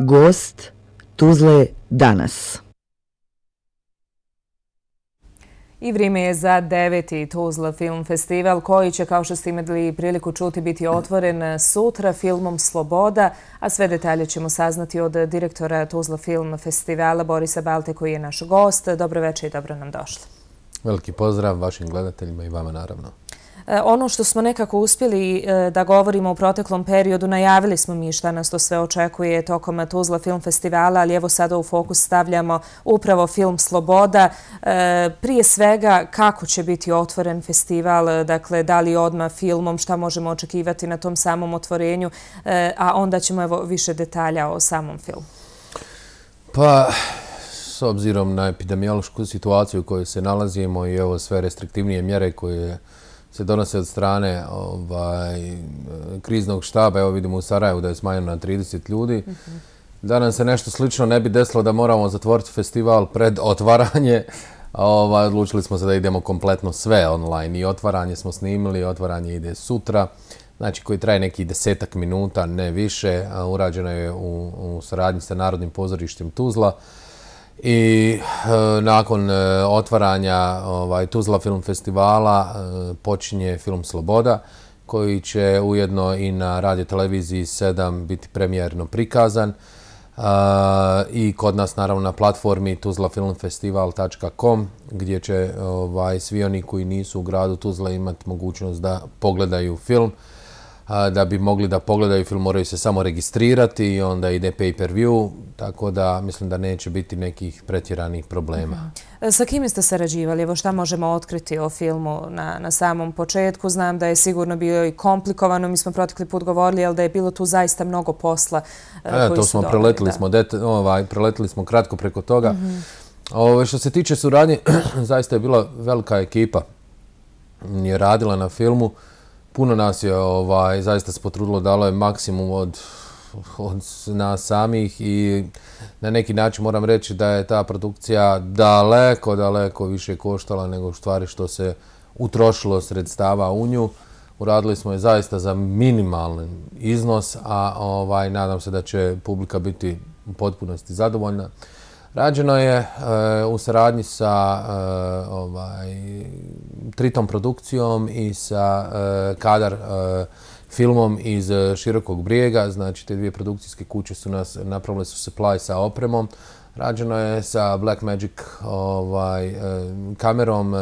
Gost Tuzle danas. I vrijeme je za deveti Tuzla Film Festival koji će, kao što ste imali priliku čuti, biti otvoren sutra filmom Sloboda, a sve detalje ćemo saznati od direktora Tuzla Film Festivala Borisa Balte koji je naš gost. Dobroveče i dobro nam došli. Veliki pozdrav vašim gledateljima i vama naravno. E, ono što smo nekako uspjeli e, da govorimo u proteklom periodu, najavili smo mi šta nas to sve očekuje tokom Tuzla Film Festivala, ali evo sada u fokus stavljamo upravo film Sloboda. E, prije svega, kako će biti otvoren festival, dakle, da li odmah filmom, šta možemo očekivati na tom samom otvorenju, a onda ćemo evo više detalja o samom filmu. Pa, s obzirom na epidemiološku situaciju u kojoj se nalazimo i evo sve restriktivnije mjere koje se donose od strane ovaj, kriznog štaba. Evo vidimo u Sarajevu da je smanjeno na 30 ljudi. Da nam se nešto slično ne bi desilo da moramo zatvoriti festival pred otvaranje, ovaj, odlučili smo se da idemo kompletno sve online. I otvaranje smo snimili, otvaranje ide sutra, znači koji traje neki desetak minuta, ne više. Urađeno je u, u saradnji sa Narodnim pozorištem Tuzla. I e, nakon e, otvaranja ovaj, Tuzla Film Festivala e, počinje film Sloboda, koji će ujedno i na radio televiziji 7 biti premijerno prikazan. E, I kod nas naravno na platformi tuzlafilmfestival.com gdje će ovaj, svi oni koji nisu u gradu Tuzla imati mogućnost da pogledaju film da bi mogli da pogledaju film, moraju se samo registrirati i onda ide pay per view, tako da mislim da neće biti nekih pretjeranih problema. E, sa kim ste sarađivali? Evo šta možemo otkriti o filmu na samom početku? Znam da je sigurno bio i komplikovano, mi smo protekli put govorili, ali da je bilo tu zaista mnogo posla e, e, koji su dobili. To smo ovaj, preletili kratko preko toga. Mhm. Što se tiče suradnje, zaista je bila velika ekipa. Je radila na filmu, puno nas je ovaj, zaista se potrudilo, dalo je maksimum od, od nas samih i na neki način moram reći da je ta produkcija daleko, daleko više koštala nego u stvari što se utrošilo sredstava u nju. Uradili smo je zaista za minimalni iznos, a ovaj, nadam se da će publika biti u potpunosti zadovoljna. Rađeno je e, u saradnji sa e, ovaj, Triton produkcijom i sa e, Kadar e, filmom iz Širokog brijega. Znači, te dvije produkcijske kuće su nas napravile su supply sa opremom. Rađeno je sa Black Magic ovaj, kamerom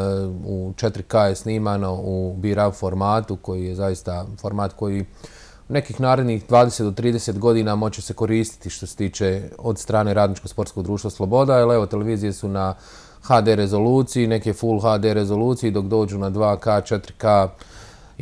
u 4K je snimano u B-RAW formatu koji je zaista format koji nekih narednih 20 do 30 godina moće se koristiti što se tiče od strane radničko-sportskog društva Sloboda, jer evo televizije su na HD rezoluciji, neke full HD rezoluciji, dok dođu na 2K, 4K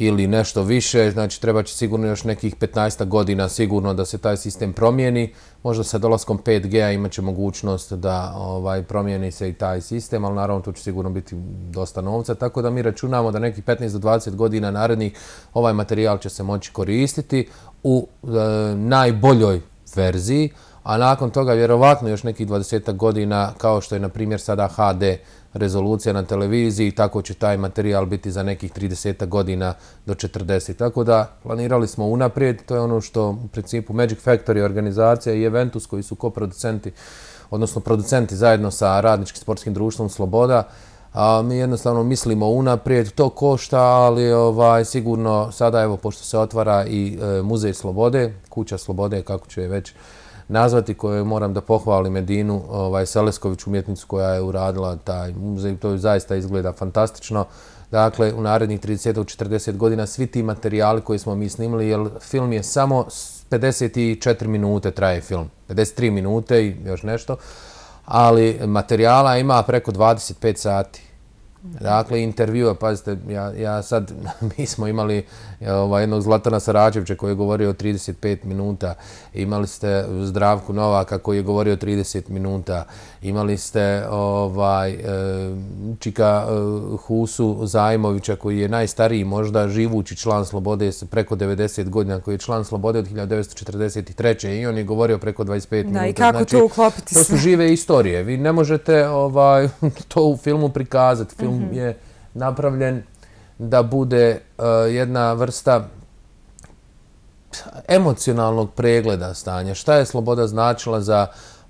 ili nešto više, znači treba će sigurno još nekih 15 godina sigurno da se taj sistem promijeni. Možda sa dolaskom 5G-a imat će mogućnost da ovaj, promijeni se i taj sistem, ali naravno tu će sigurno biti dosta novca. Tako da mi računamo da nekih 15 do 20 godina narednih ovaj materijal će se moći koristiti u e, najboljoj verziji, a nakon toga vjerovatno još nekih 20 godina kao što je na primjer sada HD rezolucija na televiziji i tako će taj materijal biti za nekih 30 godina do 40. Tako da planirali smo unaprijed, to je ono što u principu Magic Factory organizacija i Eventus koji su koproducenti, odnosno producenti zajedno sa radničkim sportskim društvom Sloboda, a mi jednostavno mislimo unaprijed, to košta, ali ovaj, sigurno sada, evo, pošto se otvara i e, Muzej Slobode, Kuća Slobode, kako će već nazvati koju moram da pohvalim Edinu ovaj, Selesković, umjetnicu koja je uradila taj muzej. To zaista izgleda fantastično. Dakle, u narednih 30-40 godina svi ti materijali koji smo mi snimili, jer film je samo 54 minute traje film. 53 minute i još nešto. Ali materijala ima preko 25 sati. Dakle, intervjua, pazite, ja ja sad, mi smo imali e, ovaj, jednog Zlatana Sarađevče koji je govorio 35 minuta, imali ste Zdravku Novaka koji je govorio 30 minuta, imali ste ovaj, e, Čika e, Husu Zajmovića koji je najstariji, možda živući član Slobode preko 90 godina, koji je član Slobode od 1943. i on je govorio preko 25 minuta. Da, i kako znači, to uklopiti se? To su žive istorije. Vi ne možete ovaj, to u filmu prikazati film mm -hmm. je napravljen da bude uh, jedna vrsta emocionalnog pregleda stanja. Šta je sloboda značila za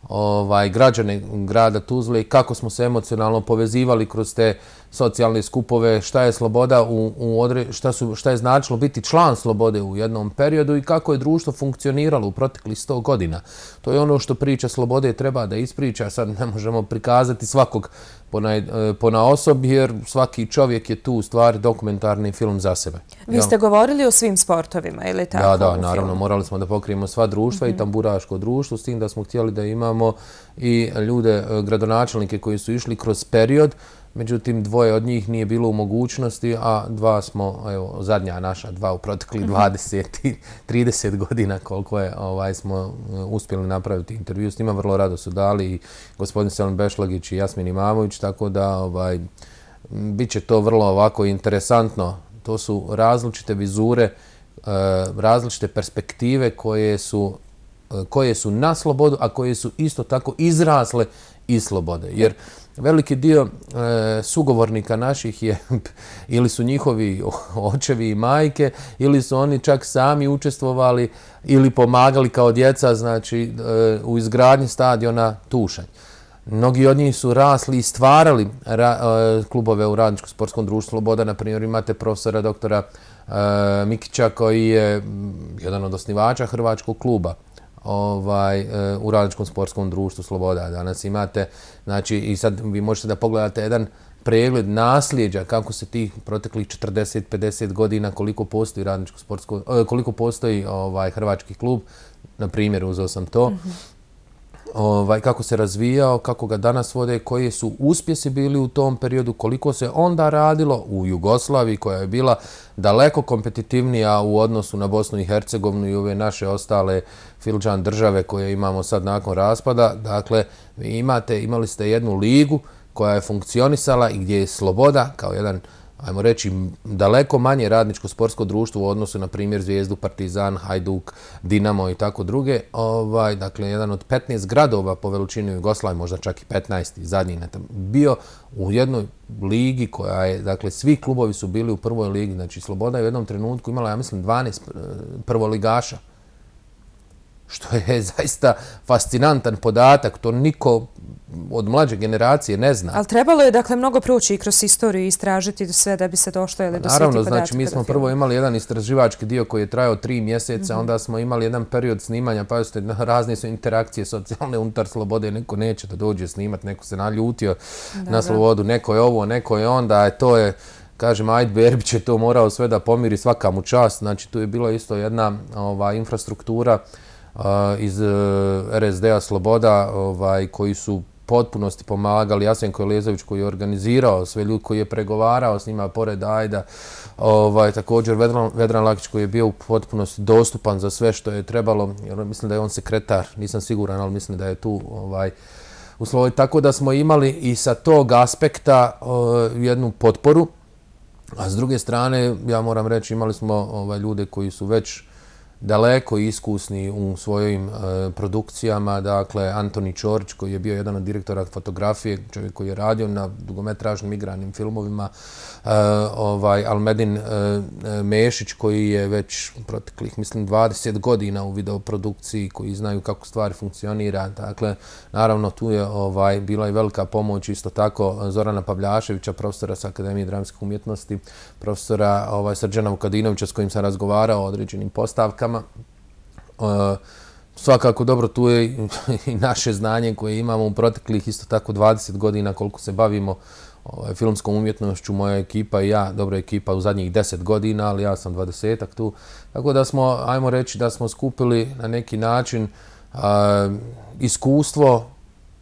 ovaj građane grada Tuzle i kako smo se emocionalno povezivali kroz te socijalne skupove, šta je sloboda u, u šta, šta su, je značilo biti član slobode u jednom periodu i kako je društvo funkcioniralo u protekli 100 godina. To je ono što priča slobode treba da ispriča, sad ne možemo prikazati svakog e, po, na osob, jer svaki čovjek je tu u stvari dokumentarni film za sebe. Vi ste govorili o svim sportovima, ili tako? Da, da, naravno, morali smo da pokrijemo sva društva i mhm. tamburaško društvo, s tim da smo htjeli da imamo i ljude, e, gradonačelnike koji su išli kroz period, Međutim, dvoje od njih nije bilo u mogućnosti, a dva smo, evo, zadnja naša, dva u protekli 20, 30 godina koliko je, ovaj, smo eh, uspjeli napraviti intervju s njima. Vrlo rado su dali i gospodin Selim Bešlagić i Jasmin Imamović, tako da, ovaj, bit će to vrlo ovako interesantno. To su različite vizure, eh, različite perspektive koje su eh, koje su na slobodu, a koje su isto tako izrasle i slobode. Jer veliki dio e, sugovornika naših je ili su njihovi očevi i majke ili su oni čak sami učestvovali ili pomagali kao djeca znači, e, u izgradnji stadiona Tušanj. Mnogi od njih su rasli i stvarali e, klubove u Radničkom sportskom društvu Sloboda. Na primjer, imate profesora doktora Mikića koji je jedan od osnivača Hrvačkog kluba ovaj, e, u radničkom sportskom društvu Sloboda. Danas imate, znači, i sad vi možete da pogledate jedan pregled nasljeđa kako se tih proteklih 40-50 godina koliko postoji radničko sportsko e, koliko postoji ovaj hrvački klub na primjer uzeo sam to mm -hmm ovaj, kako se razvijao, kako ga danas vode, koji su uspjesi bili u tom periodu, koliko se onda radilo u Jugoslaviji koja je bila daleko kompetitivnija u odnosu na Bosnu i Hercegovinu i ove naše ostale filđan države koje imamo sad nakon raspada. Dakle, imate, imali ste jednu ligu koja je funkcionisala i gdje je sloboda kao jedan uh, ajmo reći, daleko manje radničko-sportsko društvo u odnosu na primjer Zvijezdu, Partizan, Hajduk, Dinamo i tako druge. Ovaj, dakle, jedan od 15 gradova po veličini Jugoslavi, možda čak i 15. zadnji netam, bio u jednoj ligi koja je, dakle, svi klubovi su bili u prvoj ligi. Znači, Sloboda je u jednom trenutku imala, ja mislim, 12 eh, prvoligaša što je zaista fascinantan podatak, to niko od mlađe generacije ne zna. Ali trebalo je dakle mnogo proći i kroz istoriju i istražiti sve da bi se došlo ili do svetih Naravno, znači mi smo prvo imali jedan istraživački dio koji je trajao tri mjeseca, mhm. onda smo imali jedan period snimanja, pa jeste, razne su interakcije socijalne unutar slobode, neko neće da dođe snimat, neko se naljutio na slobodu, neko je ovo, neko je onda, a e, to je kažem, Ajd Berbić je to morao sve da pomiri svakam u čast. Znači, tu je bila isto jedna ova, infrastruktura iz e, RSD-a Sloboda ovaj, koji su potpunosti pomagali. Jasenko Jelijezović koji je organizirao sve ljudi koji je pregovarao s njima pored Ajda. Ovaj, također Vedran Lakić koji je bio u potpunosti dostupan za sve što je trebalo. Mislim da je on sekretar, nisam siguran, ali mislim da je tu ovaj, u slovoj. Tako da smo imali i sa tog aspekta jednu potporu. A s druge strane, ja moram reći, imali smo ljude koji su već daleko iskusni u svojim e, produkcijama. Dakle, Antoni Čorč, koji je bio jedan od direktora fotografije, čovjek koji je radio na dugometražnim igranim filmovima, E, ovaj Almedin e, e, Mešić koji je već proteklih mislim 20 godina u videoprodukciji koji znaju kako stvari funkcionira. Dakle naravno tu je ovaj bila i velika pomoć isto tako Zorana Pavljaševića, profesora sa Akademije dramskih umjetnosti, profesora ovaj Srđana Vukadinovića s kojim sam razgovarao o određenim postavkama. Svakako dobro, tu je i naše znanje koje imamo u proteklih isto tako 20 godina koliko se bavimo Ovaj, filmskom umjetnošću moja ekipa i ja, dobra ekipa u zadnjih deset godina, ali ja sam dvadesetak tu. Tako da smo, ajmo reći, da smo skupili na neki način iskustvo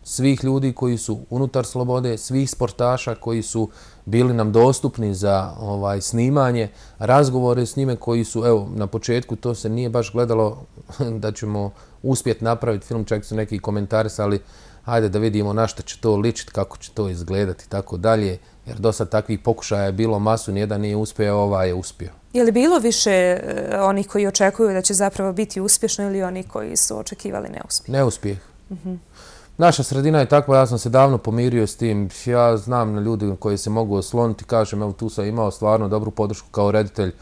svih ljudi koji su unutar Slobode, svih sportaša koji su bili nam dostupni za ovaj snimanje, razgovore s njime koji su, evo, na početku to se nije baš gledalo da ćemo uspjeti napraviti film, čak su neki komentari, ali ajde da vidimo na što će to ličiti, kako će to izgledati i tako dalje. Jer do sad takvih pokušaja je bilo masu, nijedan nije uspio, ova je uspio. Je li bilo više eh, onih koji očekuju da će zapravo biti uspješno ili oni koji su očekivali neuspjeh? Neuspjeh. Naša sredina je takva, ja sam se davno pomirio s tim. Ja znam na ljudi koji se mogu osloniti, kažem, evo tu sam imao stvarno dobru podršku kao reditelj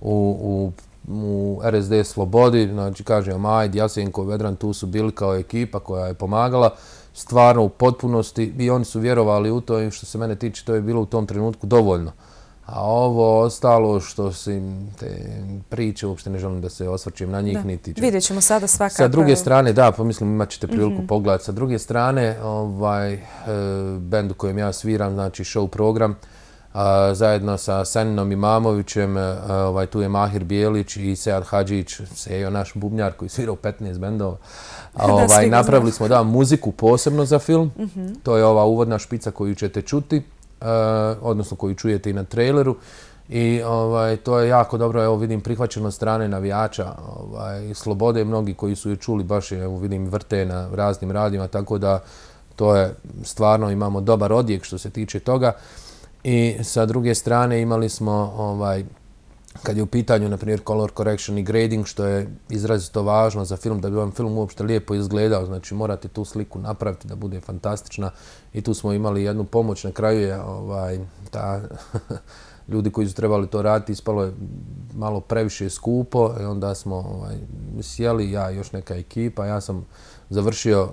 u u RSD Slobodi. Znači, kažem, ajde, Jasenko, Vedran, tu su bili kao ekipa koja je pomagala stvarno u potpunosti i oni su vjerovali u to i što se mene tiče to je bilo u tom trenutku dovoljno. A ovo ostalo što im te priče, uopšte ne želim da se osvrćujem na njih, niti ću. Vidjet ćemo sada svakako. Sa druge strane, da, pomislim pa imat ćete priliku mhm. pogledati. Sa druge strane, ovaj, eh, bend u kojem ja sviram, znači show program, zajedno sa Saninom Imamovićem, e, ovaj, tu je Mahir Bijelić i Sead Hadžić, Sejo, naš bubnjar koji svirao 15 bendova. ovaj, napravili smo da, muziku posebno za film. Mhm. To je ova uvodna špica koju ćete čuti, e, odnosno koju čujete i na traileru. I ovaj, to je jako dobro, evo vidim prihvaćeno strane navijača ovaj, Slobode, mnogi koji su je čuli baš je, evo vidim vrte na raznim radima, tako da to je stvarno imamo dobar odjek što se tiče toga. I sa druge strane imali smo, ovaj, kad je u pitanju, na primjer, color correction i grading, što je izrazito važno za film, da bi vam film uopšte lijepo izgledao, znači morate tu sliku napraviti da bude fantastična. I tu smo imali jednu pomoć, na kraju je ovaj, ta ljudi koji su trebali to raditi, ispalo je malo previše skupo i onda smo ovaj, sjeli, ja i još neka ekipa, ja sam završio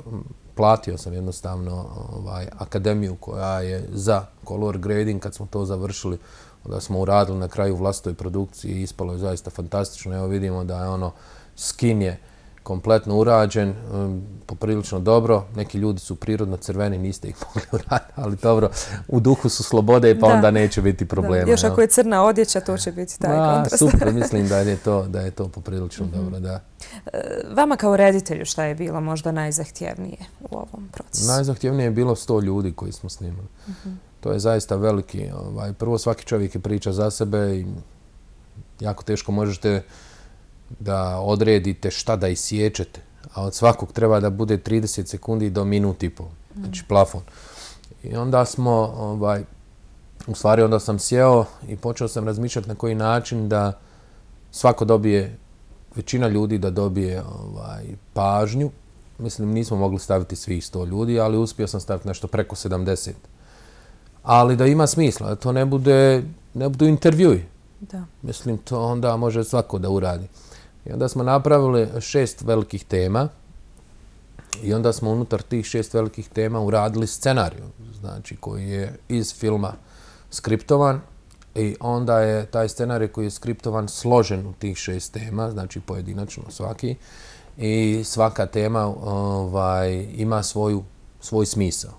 platio sam jednostavno ovaj, akademiju koja je za color grading. Kad smo to završili, da smo uradili na kraju vlastoj produkciji i ispalo je zaista fantastično. Evo vidimo da je ono skin je uh, kompletno urađen, um, poprilično dobro. Neki ljudi su prirodno crveni, niste ih mogli uraditi, ali dobro, u duhu su slobode pa da. onda neće biti problema. Da. Još ako je crna odjeća, to će biti taj Ma, kontrast. Super, mislim da je to, da je to poprilično mm -hmm. dobro. Da. E, vama kao reditelju šta je bilo možda najzahtjevnije u ovom procesu? Najzahtjevnije je bilo 100 ljudi koji smo snimali. Mm -hmm. To je zaista veliki. Ovaj, prvo svaki čovjek je priča za sebe i jako teško možete... Uh, da odredite šta da isječete, a od svakog treba da bude 30 sekundi do minut i pol, znači plafon. I onda smo, ovaj, u stvari onda sam sjeo i počeo sam razmišljati na koji način da svako dobije, većina ljudi da dobije ovaj, pažnju. Mislim, nismo mogli staviti svih 100 ljudi, ali uspio sam staviti nešto preko 70. Ali da ima smisla, da to ne bude, ne bude intervjui. Da. Mislim, to onda može svako da uradi. I onda smo napravili šest velikih tema i onda smo unutar tih šest velikih tema uradili scenariju, znači koji je iz filma skriptovan i onda je taj scenarij koji je skriptovan složen u tih šest tema, znači pojedinačno svaki i svaka tema ovaj, ima svoju, svoj smisao.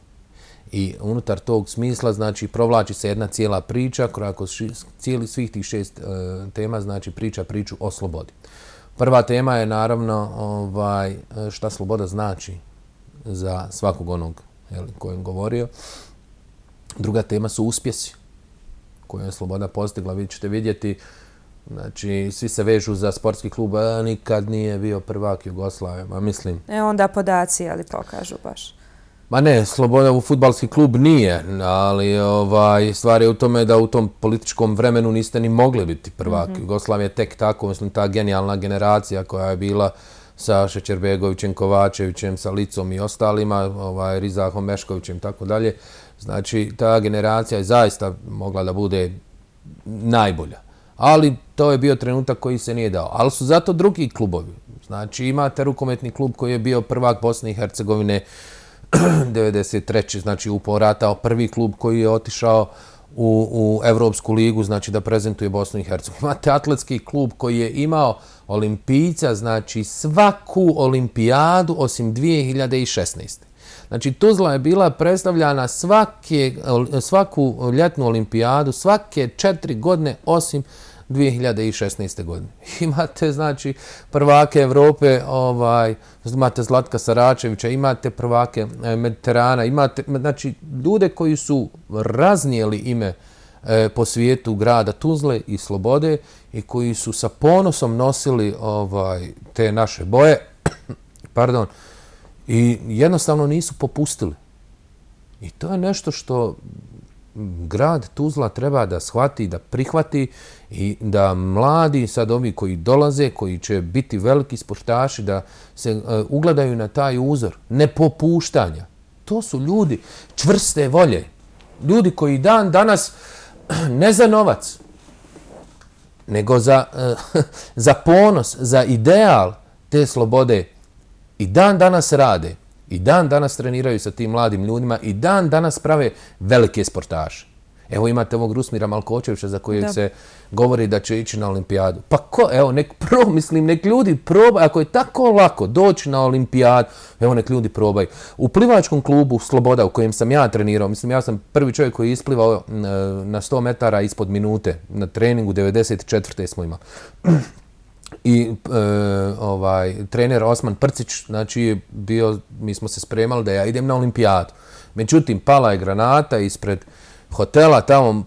I unutar tog smisla znači provlači se jedna cijela priča, kroz cijeli svih tih šest e, tema znači priča priču o slobodi. Prva tema je naravno ovaj, šta sloboda znači za svakog onog kojem govorio. Druga tema su uspjesi koje je sloboda postigla. Vi ćete vidjeti, znači, svi se vežu za sportski klub, a nikad nije bio prvak Jugoslavima, mislim. E onda podaci, ali pokažu baš. Ma ne, Sloboda u futbalski klub nije, ali ovaj, stvar je u tome da u tom političkom vremenu niste ni mogli biti prvak. Mm -hmm. Jugoslavija je tek tako, mislim, ta genijalna generacija koja je bila sa Šećerbegovićem, Kovačevićem, sa Licom i ostalima, ovaj, Rizahom, Meškovićem i tako dalje. Znači, ta generacija je zaista mogla da bude najbolja. Ali to je bio trenutak koji se nije dao. Ali su zato drugi klubovi. Znači, imate rukometni klub koji je bio prvak Bosne i Hercegovine, 1993. znači u poratao prvi klub koji je otišao u, u Evropsku ligu, znači da prezentuje Bosnu i Hercegovini. Imate atletski klub koji je imao olimpijica, znači svaku olimpijadu osim 2016. Znači Tuzla je bila predstavljana svake, svaku ljetnu olimpijadu, svake četiri godine osim 2016. godine. Imate, znači, prvake Evrope, ovaj, imate Zlatka Saračevića, imate prvake e, Mediterana, imate, znači, ljude koji su raznijeli ime e, po svijetu grada Tuzle i Slobode i koji su sa ponosom nosili ovaj te naše boje, pardon, i jednostavno nisu popustili. I to je nešto što grad Tuzla treba da shvati, da prihvati i da mladi sad ovi koji dolaze, koji će biti veliki sportaši, da se e, ugledaju na taj uzor nepopuštanja. To su ljudi čvrste volje. Ljudi koji dan danas ne za novac, nego za, e, za ponos, za ideal te slobode i dan danas rade. I dan danas treniraju sa tim mladim ljudima i dan danas prave velike sportaše. Evo imate ovog Rusmira Malkočevića za kojeg se govori da će ići na olimpijadu. Pa ko, evo, nek pro, mislim, nek ljudi probaju, ako je tako lako doći na olimpijadu, evo nek ljudi probaju. U plivačkom klubu Sloboda u kojem sam ja trenirao, mislim, ja sam prvi čovjek koji je isplivao e, na 100 metara ispod minute, na treningu 94. smo imali. i e, ovaj, trener Osman Prcić, znači je bio, mi smo se spremali da ja idem na olimpijadu. Međutim, pala je granata ispred hotela, tamo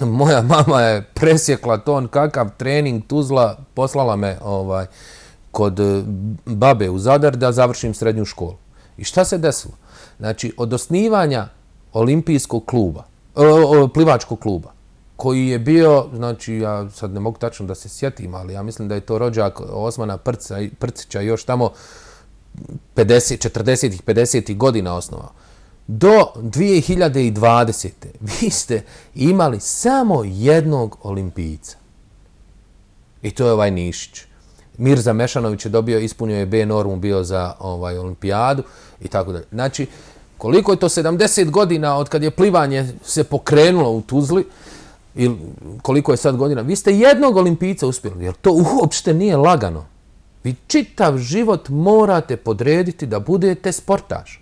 moja mama je presjekla ton kakav trening Tuzla, poslala me ovaj, kod e, babe u Zadar da završim srednju školu. I šta se desilo? Znači, od osnivanja olimpijskog kluba, o, o, plivačkog kluba, koji je bio, znači ja sad ne mogu tačno da se sjetim, ali ja mislim da je to rođak Osmana Prca, Prcića još tamo 50, 40-ih, 50 ih godina osnovao. Do 2020. vi ste imali samo jednog olimpijica. I to je ovaj Nišić. Mirza Mešanović je dobio, ispunio je B normu, bio za ovaj olimpijadu i tako dalje. Znači, koliko je to 70 godina od kad je plivanje se pokrenulo u Tuzli, ili koliko je sad godina, vi ste jednog olimpijica uspjeli, jer to uopšte nije lagano. Vi čitav život morate podrediti da budete sportaž.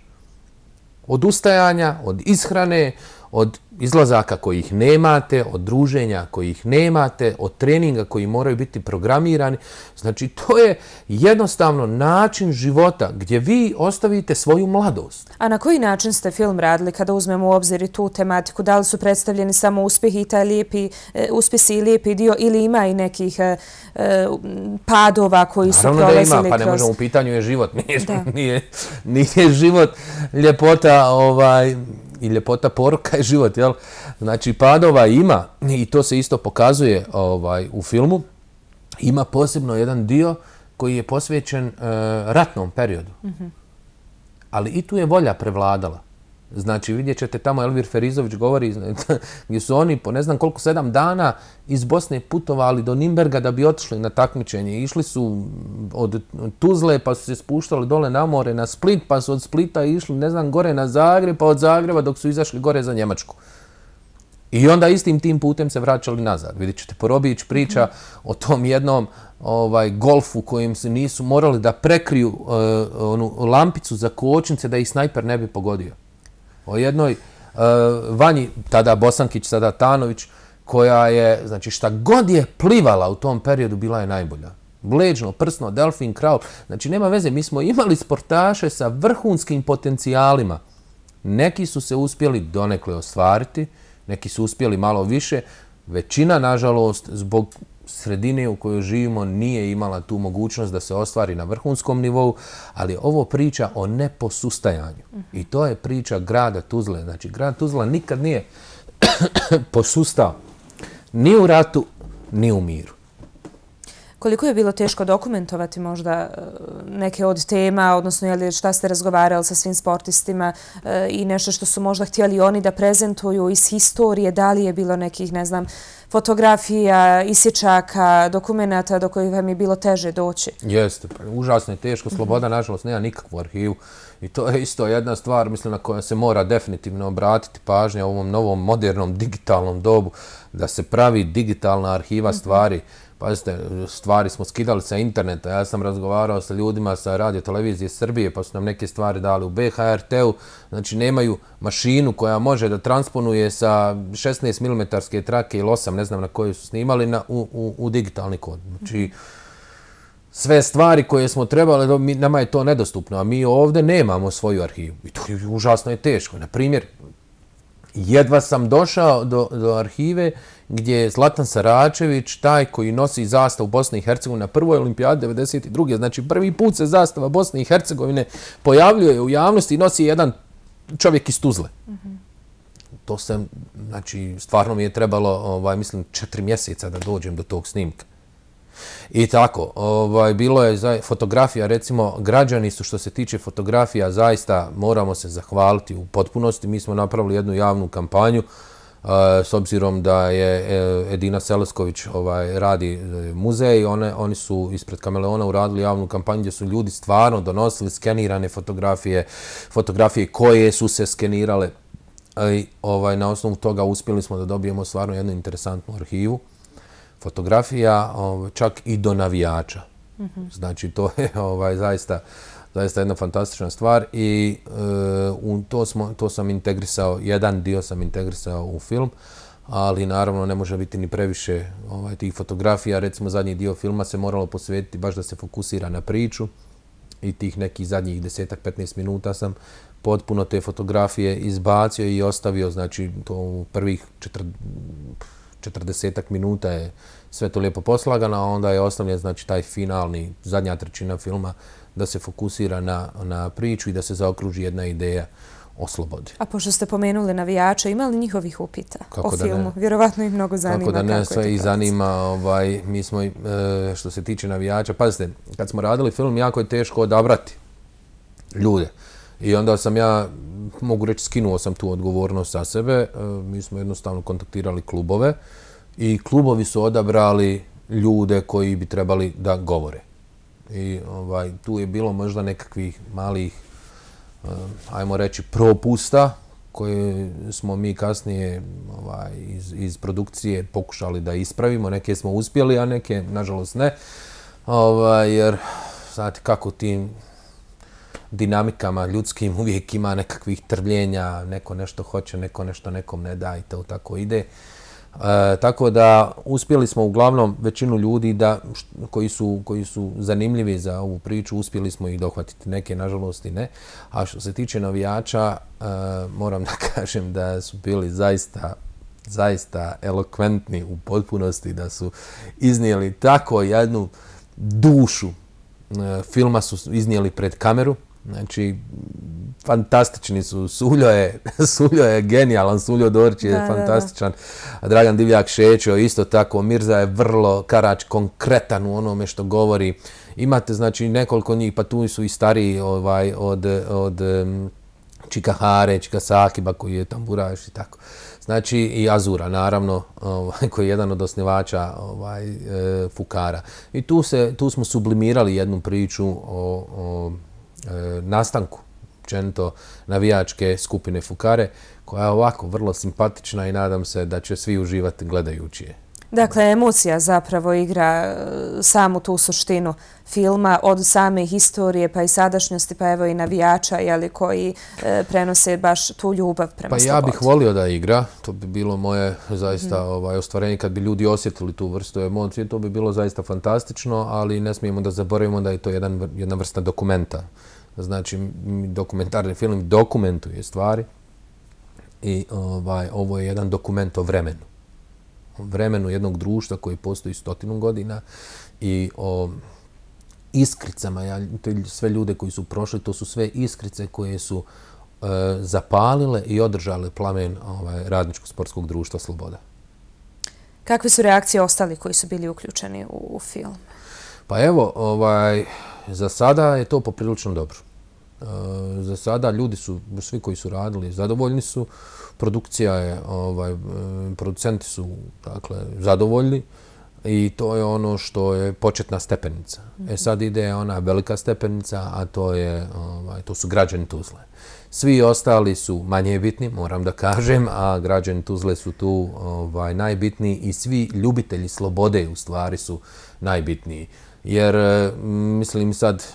Od ustajanja, od ishrane, od izlazaka koji ih nemate, od druženja koji ih nemate, od treninga koji moraju biti programirani. Znači, to je jednostavno način života gdje vi ostavite svoju mladost. A na koji način ste film radili kada uzmemo u obzir i tu tematiku? Da li su predstavljeni samo uspjeh i taj lijepi, e, uspjesi i lijepi dio ili ima i nekih e, e, padova koji su prolazili kroz... Naravno da ima, pa ne možemo, u pitanju je život. Nije, nije, nije život ljepota, ovaj, i ljepota poruka je život, jel? Znači, padova ima i to se isto pokazuje ovaj u filmu. Ima posebno jedan dio koji je posvećen e, ratnom periodu. Mm -hmm. Ali i tu je volja prevladala. Znači, vidjet ćete tamo, Elvir Ferizović govori, gdje su oni po ne znam koliko sedam dana iz Bosne putovali do Nimberga da bi otišli na takmičenje. Išli su od Tuzle pa su se spuštali dole na more na Split pa su od Splita išli ne znam gore na Zagreb pa od Zagreba dok su izašli gore za Njemačku. I onda istim tim putem se vraćali nazad. Vidjet ćete, Porobić priča o tom jednom ovaj golfu kojim se nisu morali da prekriju uh, onu lampicu za kočnice da ih snajper ne bi pogodio o jednoj uh, vanji, tada Bosankić, sada Tanović, koja je, znači šta god je plivala u tom periodu, bila je najbolja. Bleđno, prsno, delfin, kral. Znači nema veze, mi smo imali sportaše sa vrhunskim potencijalima. Neki su se uspjeli donekle ostvariti, neki su uspjeli malo više. Većina, nažalost, zbog sredine u kojoj živimo nije imala tu mogućnost da se ostvari na vrhunskom nivou, ali ovo priča o neposustajanju. I to je priča grada Tuzle. Znači, grad Tuzla nikad nije posustao ni u ratu, ni u miru koliko je bilo teško dokumentovati možda e, neke od tema, odnosno jel, šta ste razgovarali sa svim sportistima e, i nešto što su možda htjeli oni da prezentuju iz historije, da li je bilo nekih, ne znam, fotografija, isječaka, dokumentata do kojih vam je bilo teže doći. Jeste, pa užasno je teško. Mhm. Sloboda, nažalost, nema nikakvu arhivu. I to je isto jedna stvar, mislim, na koja se mora definitivno obratiti pažnja u ovom novom modernom digitalnom dobu, da se pravi digitalna arhiva mhm. stvari. Pazite, stvari smo skidali sa interneta. Ja sam razgovarao sa ljudima sa radio televizije Srbije, pa su nam neke stvari dali u BHRT-u. Znači, nemaju mašinu koja može da transponuje sa 16 mm trake ili 8, ne znam na koju su snimali, na, u, u, u digitalni kod. Znači, sve stvari koje smo trebali, nama je to nedostupno, a mi ovde nemamo svoju arhivu. I to je užasno je teško. Na primjer, Jedva sam došao do, do arhive gdje je Zlatan Saračević, taj koji nosi zastavu Bosne i Hercegovine na prvoj olimpijadi 92. Znači prvi put se zastava Bosne i Hercegovine pojavljuje u javnosti i nosi jedan čovjek iz Tuzle. Mm -hmm. To sam, znači, stvarno mi je trebalo, ovaj, mislim, četiri mjeseca da dođem do tog snimka. I tako, ovaj, bilo je za, fotografija, recimo građani su što se tiče fotografija, zaista moramo se zahvaliti u potpunosti. Mi smo napravili jednu javnu kampanju uh, s obzirom da je uh, Edina Selesković ovaj, radi eh, muzej, one, oni su ispred Kameleona uradili javnu kampanju gdje su ljudi stvarno donosili skenirane fotografije, fotografije koje su se skenirale. I, ovaj, na osnovu toga uspjeli smo da dobijemo stvarno jednu interesantnu arhivu fotografija, čak i do navijača. Znači, to je ovaj, zaista zaista jedna fantastična stvar i e, to sam integrisao, jedan dio sam integrisao u film, ali naravno ne može biti ni previše ovaj, tih fotografija. Recimo, zadnji dio filma se moralo posvetiti baš da se fokusira na priču i tih nekih zadnjih desetak, petnaest minuta sam potpuno te fotografije izbacio i ostavio, znači, to u prvih četiri... 40 minuta je sve to lijepo poslagano, a onda je ostavljen znači, taj finalni, zadnja trećina filma da se fokusira na, na priču i da se zaokruži jedna ideja o slobodi. A pošto ste pomenuli navijača, ima li njihovih upita Kako o filmu? Ne. Vjerovatno im mnogo zanima. Kako da ne, sve i zanima. Ovaj, mi smo, e, što se tiče navijača, pazite, kad smo radili film, jako je teško odabrati ljude. Mm. I onda sam ja, mogu reći, skinuo sam tu odgovornost sa sebe. E, mi smo jednostavno kontaktirali klubove i klubovi su odabrali ljude koji bi trebali da govore. I ovaj, tu je bilo možda nekakvih malih, e, ajmo reći, propusta koje smo mi kasnije ovaj, iz, iz produkcije pokušali da ispravimo. Neke smo uspjeli, a neke, nažalost, ne. Ovaj, jer, znate, kako tim dinamikama ljudskim uvijek ima nekakvih trvljenja, neko nešto hoće, neko nešto nekom ne da i to tako ide. E, tako da uspjeli smo uglavnom većinu ljudi da, koji, su, koji su zanimljivi za ovu priču, uspjeli smo ih dohvatiti. Neke, nažalost, i ne. A što se tiče navijača, e, moram da kažem da su bili zaista zaista elokventni u potpunosti, da su iznijeli tako jednu dušu e, filma su iznijeli pred kameru, Znači, fantastični su. Suljo je, Suljo je genijalan. Suljo Dorić je da, fantastičan. Da, da. Dragan Divljak šećo isto tako. Mirza je vrlo karač, konkretan u onome što govori. Imate, znači, nekoliko njih, pa tu su i stariji ovaj, od, od um, Čika Hare, koji je tam buraš i tako. Znači i Azura, naravno, ovaj, koji je jedan od osnivača ovaj, e, Fukara. I tu, se, tu smo sublimirali jednu priču o, o E, nastanku čento navijačke skupine Fukare, koja je ovako vrlo simpatična i nadam se da će svi uživati gledajući je. Dakle, emocija zapravo igra e, samu tu suštinu filma od same historije pa i sadašnjosti pa evo i navijača koji e, prenose baš tu ljubav prema slobodu. Pa ja bih volio da igra, to bi bilo moje zaista mhm. ovaj, ostvarenje kad bi ljudi osjetili tu vrstu emocije, to bi bilo zaista fantastično, ali ne smijemo da zaboravimo da je to jedna vrsta dokumenta znači dokumentarni film dokumentuje stvari i ovaj, ovo je jedan dokument o vremenu. O vremenu jednog društva koji postoji stotinu godina i o iskricama. Ja, te, sve ljude koji su prošli, to su sve iskrice koje su e, zapalile i održale plamen ovaj, radničkog sportskog društva Sloboda. Kakve su reakcije ostali koji su bili uključeni u, u film? Pa evo, ovaj, za sada je to poprilično dobro. E, za sada ljudi su, svi koji su radili, zadovoljni su. Produkcija je, ovaj, e, producenti su dakle, zadovoljni. I to je ono što je početna stepenica. E mhm. sad ide ona velika stepenica, a to, je, ovaj, to su građani Tuzle. Svi ostali su manje bitni, moram da kažem, a građani Tuzle su tu ovaj, najbitniji i svi ljubitelji slobode u stvari su najbitniji jer e, mislim sad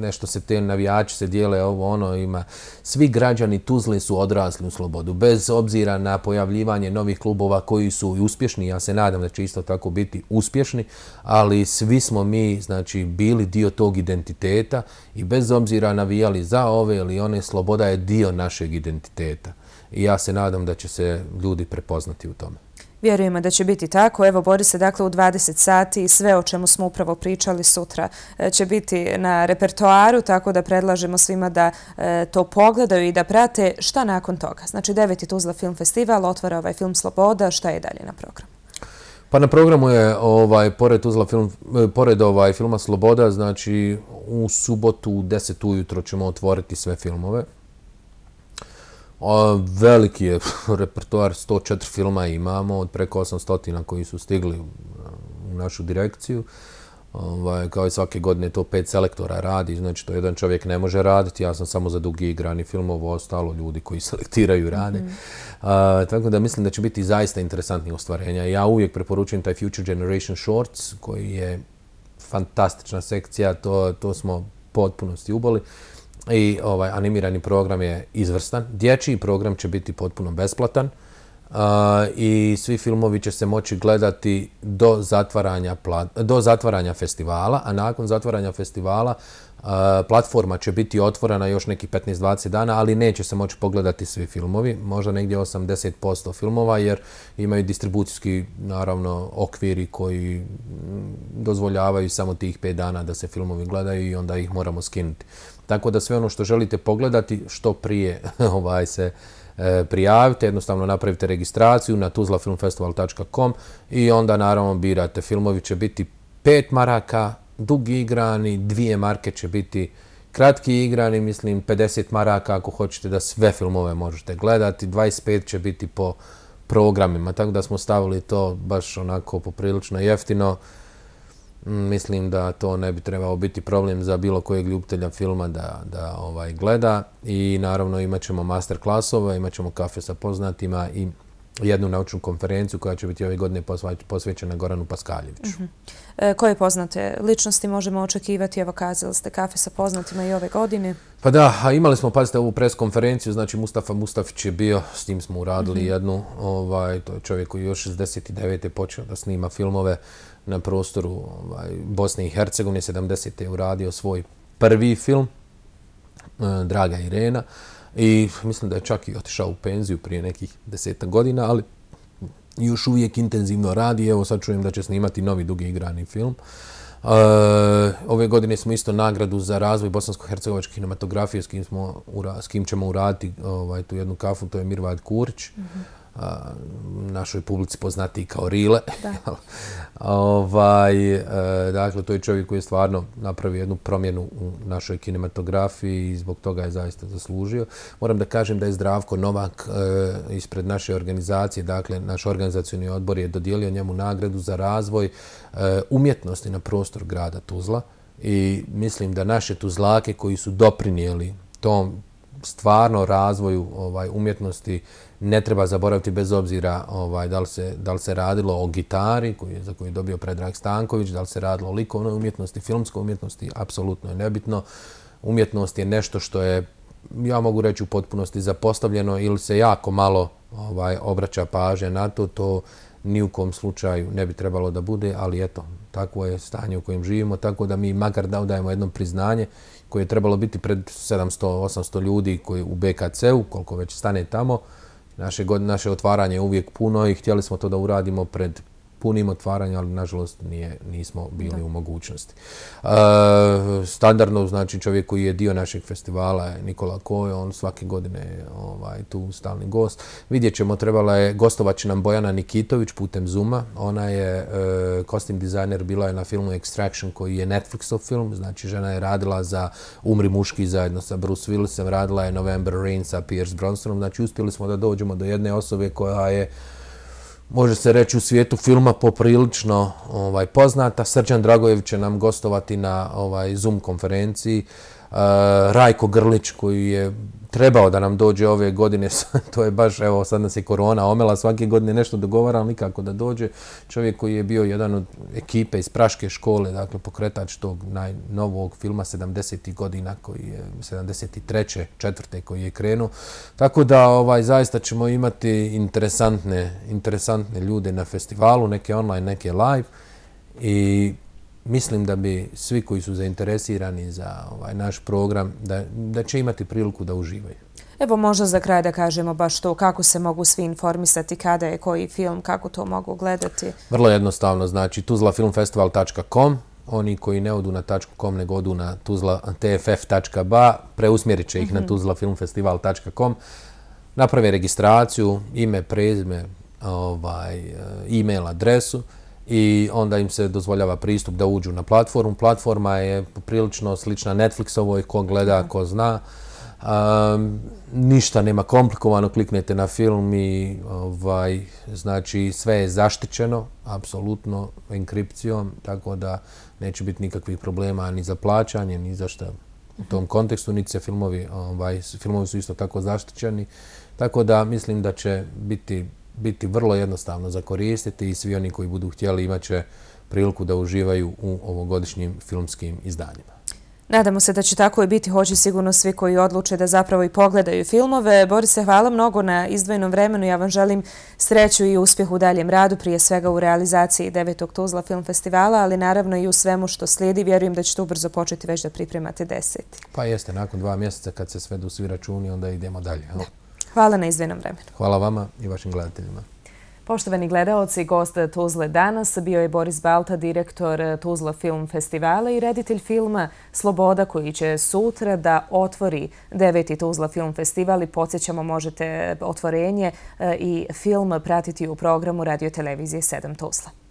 nešto se te navijači se dijele ovo ono ima svi građani Tuzle su odrasli u slobodu bez obzira na pojavljivanje novih klubova koji su i uspješni ja se nadam da će isto tako biti uspješni ali svi smo mi znači bili dio tog identiteta i bez obzira navijali za ove ili one sloboda je dio našeg identiteta i ja se nadam da će se ljudi prepoznati u tome Vjerujemo da će biti tako. Evo, bori se dakle u 20 sati i sve o čemu smo upravo pričali sutra e, će biti na repertoaru, tako da predlažemo svima da e, to pogledaju i da prate šta nakon toga. Znači, 9. Tuzla Film Festival otvara ovaj film Sloboda. Šta je dalje na programu? Pa na programu je, ovaj, e, pored ovaj filma Sloboda, znači u subotu u 10. ujutro ćemo otvoriti sve filmove. O, veliki je repertoar, 104 filma imamo od preko 800 koji su stigli uh, u našu direkciju. Ovaj, kao i svake godine to pet selektora radi, znači to jedan čovjek ne može raditi, ja sam samo za dugi igrani film, ovo ostalo ljudi koji selektiraju rade. Mm -hmm. A, tako da mislim da će biti zaista interesantnih ostvarenja. Ja uvijek preporučujem taj Future Generation Shorts koji je fantastična sekcija, to, to smo potpunosti uboli i ovaj animirani program je izvrstan. Dječji program će biti potpuno besplatan uh, i svi filmovi će se moći gledati do zatvaranja, do zatvaranja festivala, a nakon zatvaranja festivala uh, platforma će biti otvorena još neki 15-20 dana, ali neće se moći pogledati svi filmovi, možda negdje 80% filmova, jer imaju distribucijski naravno, okviri koji dozvoljavaju samo tih 5 dana da se filmovi gledaju i onda ih moramo skinuti. Tako da sve ono što želite pogledati, što prije ovaj se e, prijavite, jednostavno napravite registraciju na tuzlafilmfestival.com i onda naravno birate. Filmovi će biti pet maraka, dugi igrani, dvije marke će biti kratki igrani, mislim 50 maraka ako hoćete da sve filmove možete gledati, 25 će biti po programima, tako da smo stavili to baš onako poprilično jeftino. Mm, mislim da to ne bi trebao biti problem za bilo kojeg ljubitelja filma da, da ovaj gleda. I naravno imat ćemo master klasova, imat ćemo kafe sa poznatima i jednu naučnu konferenciju koja će biti ove godine posvećena Goranu Paskaljeviću. Uh mhm. -huh. e, koje poznate ličnosti možemo očekivati? Evo kazali ste kafe sa poznatima i ove godine. Pa da, a imali smo, pazite, ovu preskonferenciju, znači Mustafa Mustafić je bio, s njim smo uradili uh mhm. -huh. jednu, ovaj, to je čovjek koji još iz 69. počeo da snima filmove, na prostoru ovaj, Bosne i Hercegovine 70. je uradio svoj prvi film e, Draga Irena i mislim da je čak i otišao u penziju prije nekih desetak godina, ali još uvijek intenzivno radi. Evo sad čujem da će snimati novi dugi igrani film. E, ove godine smo isto nagradu za razvoj bosansko-hercegovačke kinematografije s kim, smo, s kim ćemo uraditi ovaj, tu jednu kafu, to je Mirvad Kurić. Mm -hmm našoj publici poznati kao Rile. ovaj, e, Dakle, to je čovjek koji je stvarno napravio jednu promjenu u našoj kinematografiji i zbog toga je zaista zaslužio. Moram da kažem da je Zdravko Novak e, ispred naše organizacije, dakle, naš organizacijni odbor je dodijelio njemu nagradu za razvoj e, umjetnosti na prostor grada Tuzla i mislim da naše Tuzlake koji su doprinijeli tom stvarno razvoju ovaj umjetnosti ne treba zaboraviti bez obzira ovaj, da, li se, da li se radilo o gitari koji je, za koju je dobio Predrag Stanković, da li se radilo o likovnoj umjetnosti, filmskoj umjetnosti, apsolutno je nebitno. Umjetnost je nešto što je, ja mogu reći, u potpunosti zapostavljeno ili se jako malo ovaj obraća pažnje na to. To ni u kom slučaju ne bi trebalo da bude, ali eto, takvo je stanje u kojem živimo, tako da mi makar da udajemo jedno priznanje koje je trebalo biti pred 700-800 ljudi koji u BKC-u, koliko već stane tamo, naše, naše otvaranje je uvijek puno i htjeli smo to da uradimo pred punim otvaranju, ali nažalost nije, nismo bili u mogućnosti. E, standardno, znači čovjek koji je dio našeg festivala je Nikola Koj, on svake godine je ovaj, tu stalni gost. Vidjet ćemo, trebala je, gostovat nam Bojana Nikitović putem Zuma. Ona je kostim e, dizajner, bila je na filmu Extraction koji je Netflixov film, znači žena je radila za Umri muški zajedno sa Bruce Willisem, radila je November Rain sa Pierce Bronsonom, znači uspjeli smo da dođemo do jedne osobe koja je može se reći u svijetu filma poprilično ovaj, poznata. Srđan Dragojević će nam gostovati na ovaj, Zoom konferenciji. Uh, Rajko Grlić koji je trebao da nam dođe ove godine, to je baš, evo, sad nas je korona omela, svake godine nešto dogovara, nikako da dođe. Čovjek koji je bio jedan od ekipe iz Praške škole, dakle, pokretač tog najnovog filma 70. godina, koji je 73. četvrte koji je krenuo. Tako da, ovaj, zaista ćemo imati interesantne, interesantne ljude na festivalu, neke online, neke live. I mislim da bi svi koji su zainteresirani za ovaj naš program da, da će imati priliku da uživaju. Evo možda za kraj da kažemo baš to kako se mogu svi informisati, kada je koji film, kako to mogu gledati. Vrlo jednostavno, znači tuzlafilmfestival.com, oni koji ne odu na .com nego odu na tuzlatff.ba, preusmjerit će ih na mhm. tuzlafilmfestival.com, naprave registraciju, ime, prezime, ovaj, e, e-mail adresu, i onda im se dozvoljava pristup da uđu na platformu. Platforma je prilično slična Netflixovoj, ko gleda, ko zna. Um, Ništa nema komplikovano, kliknete na film i ovaj, znači sve je zaštićeno, apsolutno, enkripcijom, tako da neće biti nikakvih problema ni za plaćanje, ni za što u tom mhm. kontekstu, niti se ovaj, filmovi su isto tako zaštićeni. Tako da mislim da će biti biti vrlo jednostavno za koristiti i svi oni koji budu htjeli imat će priliku da uživaju u ovogodišnjim filmskim izdanjima. Nadamo se da će tako i biti, hoće sigurno svi koji odluče da zapravo i pogledaju filmove. Boris, hvala mnogo na izdvojenom vremenu. Ja vam želim sreću i uspjeh u daljem radu, prije svega u realizaciji 9. Tuzla Film Festivala, ali naravno i u svemu što slijedi. Vjerujem da ćete ubrzo početi već da pripremate 10. Pa jeste, nakon dva mjeseca kad se sve svi računi, onda idemo dalje. Da. Hvala na izvenom vremenu. Hvala vama i vašim gledateljima. Poštovani gledalci, gost Tuzle danas bio je Boris Balta, direktor Tuzla Film Festivala i reditelj filma Sloboda koji će sutra da otvori deveti Tuzla Film Festival i podsjećamo možete otvorenje e, i film pratiti u programu radiotelevizije 7 Tuzla.